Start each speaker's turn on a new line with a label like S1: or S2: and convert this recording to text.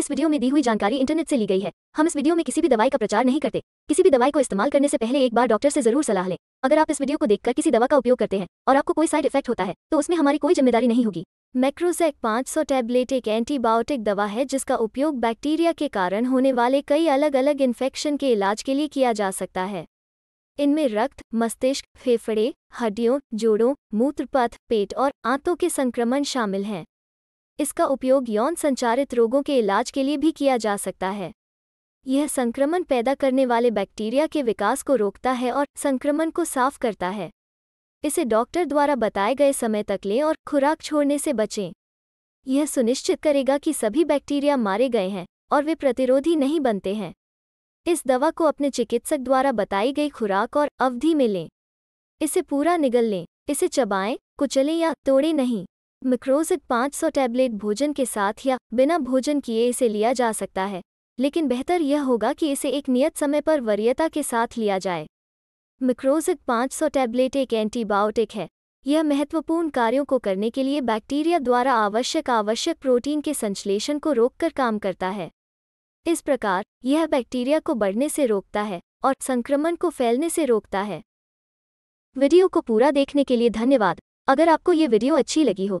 S1: इस वीडियो में दी हुई जानकारी इंटरनेट से ली गई है हम इस वीडियो में किसी भी दवाई का प्रचार नहीं करते किसी भी दवाई को इस्तेमाल करने से पहले एक बार डॉक्टर से जरूर सलाह लें अगर आप इस वीडियो को देखकर किसी दवा का उपयोग करते हैं और आपको कोई साइड इफेक्ट होता है तो उसमें हमारी कोई जिम्मेदारी नहीं होगी पांच 500 टैबलेट एक एंटीबायोटिक दवा है जिसका उपयोग बैक्टीरिया के कारण होने वाले कई अलग अलग इन्फेक्शन के इलाज के लिए किया जा सकता है इनमें रक्त मस्तिष्क फेफड़े हड्डियों जोड़ों मूत्रपथ पेट और आंतों के संक्रमण शामिल हैं इसका उपयोग यौन संचारित रोगों के इलाज के लिए भी किया जा सकता है यह संक्रमण पैदा करने वाले बैक्टीरिया के विकास को रोकता है और संक्रमण को साफ करता है इसे डॉक्टर द्वारा बताए गए समय तक लें और खुराक छोड़ने से बचें यह सुनिश्चित करेगा कि सभी बैक्टीरिया मारे गए हैं और वे प्रतिरोधी नहीं बनते हैं इस दवा को अपने चिकित्सक द्वारा बताई गई खुराक और अवधि में लें इसे पूरा निगल लें इसे चबाएं कुचलें या तोड़ें नहीं मिक्रोजिक 500 टैबलेट भोजन के साथ या बिना भोजन किए इसे लिया जा सकता है लेकिन बेहतर यह होगा कि इसे एक नियत समय पर वरीयता के साथ लिया जाए मिक्रोजिट 500 टैबलेट एक एंटीबायोटिक है यह महत्वपूर्ण कार्यों को करने के लिए बैक्टीरिया द्वारा आवश्यक आवश्यक प्रोटीन के संश्लेषण को रोककर काम करता है इस प्रकार यह बैक्टीरिया को बढ़ने से रोकता है और संक्रमण को फैलने से रोकता है वीडियो को पूरा देखने के लिए धन्यवाद अगर आपको ये वीडियो अच्छी लगी हो